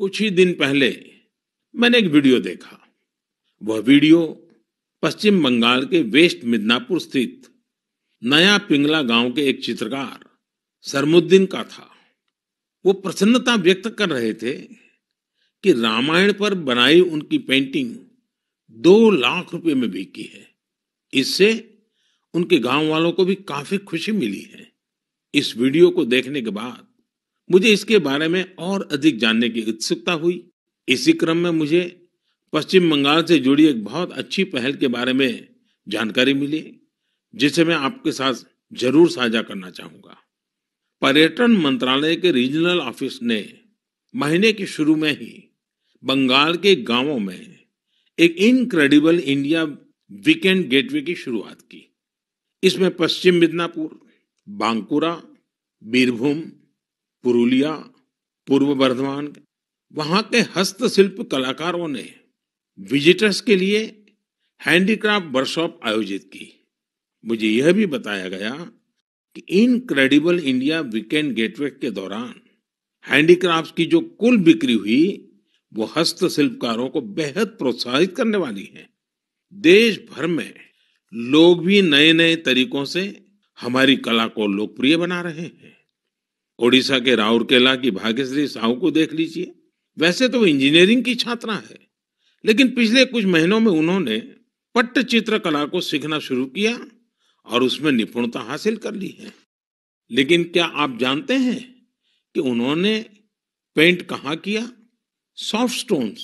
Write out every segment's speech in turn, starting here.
कुछ ही दिन पहले मैंने एक वीडियो देखा वह वीडियो पश्चिम बंगाल के वेस्ट मिदनापुर स्थित नया पिंगला गांव के एक चित्रकार सरमुद्दीन का था वो प्रसन्नता व्यक्त कर रहे थे कि रामायण पर बनाई उनकी पेंटिंग दो लाख रुपए में बिकी है इससे उनके गांव वालों को भी काफी खुशी मिली है इस वीडियो को देखने के बाद मुझे इसके बारे में और अधिक जानने की उत्सुकता हुई इसी क्रम में मुझे पश्चिम बंगाल से जुड़ी एक बहुत अच्छी पहल के बारे में जानकारी मिली जिसे मैं आपके साथ जरूर साझा करना चाहूंगा पर्यटन मंत्रालय के रीजनल ऑफिस ने महीने के शुरू में ही बंगाल के गांवों में एक इनक्रेडिबल इंडिया वीकेंड गेटवे की शुरुआत की इसमें पश्चिम मिदनापुर बांकुरा बीरभूम पुरुलिया पूर्व बर्धमान वहां के हस्तशिल्प कलाकारों ने विजिटर्स के लिए हैंडीक्राफ्ट वर्कशॉप आयोजित की मुझे यह भी बताया गया कि इनक्रेडिबल इंडिया वीकेंड गेटवे के दौरान हैंडीक्राफ्ट की जो कुल बिक्री हुई वो हस्तशिल्पकारों को बेहद प्रोत्साहित करने वाली है देश भर में लोग भी नए नए तरीकों से हमारी कला को लोकप्रिय बना रहे हैं ओडिशा के राउरकेला की भाग्यश्री साहू को देख लीजिए वैसे तो इंजीनियरिंग की छात्रा है लेकिन पिछले कुछ महीनों में उन्होंने पट्ट कला को सीखना शुरू किया और उसमें निपुणता हासिल कर ली है लेकिन क्या आप जानते हैं कि उन्होंने पेंट कहाँ किया सॉफ्ट स्टोन्स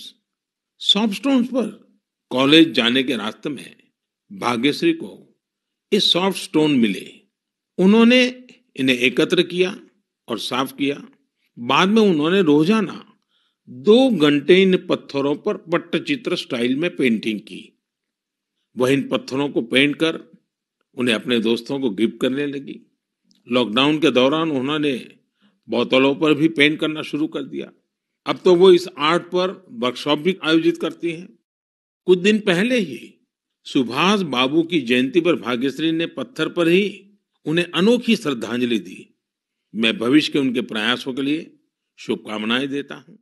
सॉफ्ट स्टोन्स पर कॉलेज जाने के रास्ते में भाग्यश्री को ये सॉफ्ट स्टोन मिले उन्होंने इन्हें एकत्र किया और साफ किया बाद में उन्होंने रोजाना दो घंटे इन पत्थरों पर पट्टचित्र स्टाइल में पेंटिंग की वह इन पत्थरों को पेंट कर उन्हें अपने दोस्तों को गिफ्ट करने लगी लॉकडाउन के दौरान उन्होंने बोतलों पर भी पेंट करना शुरू कर दिया अब तो वो इस आर्ट पर वर्कशॉप भी आयोजित करती हैं कुछ दिन पहले ही सुभाष बाबू की जयंती पर भाग्यश्री ने पत्थर पर ही उन्हें अनोखी श्रद्धांजलि दी मैं भविष्य के उनके प्रयासों के लिए शुभकामनाएं देता हूं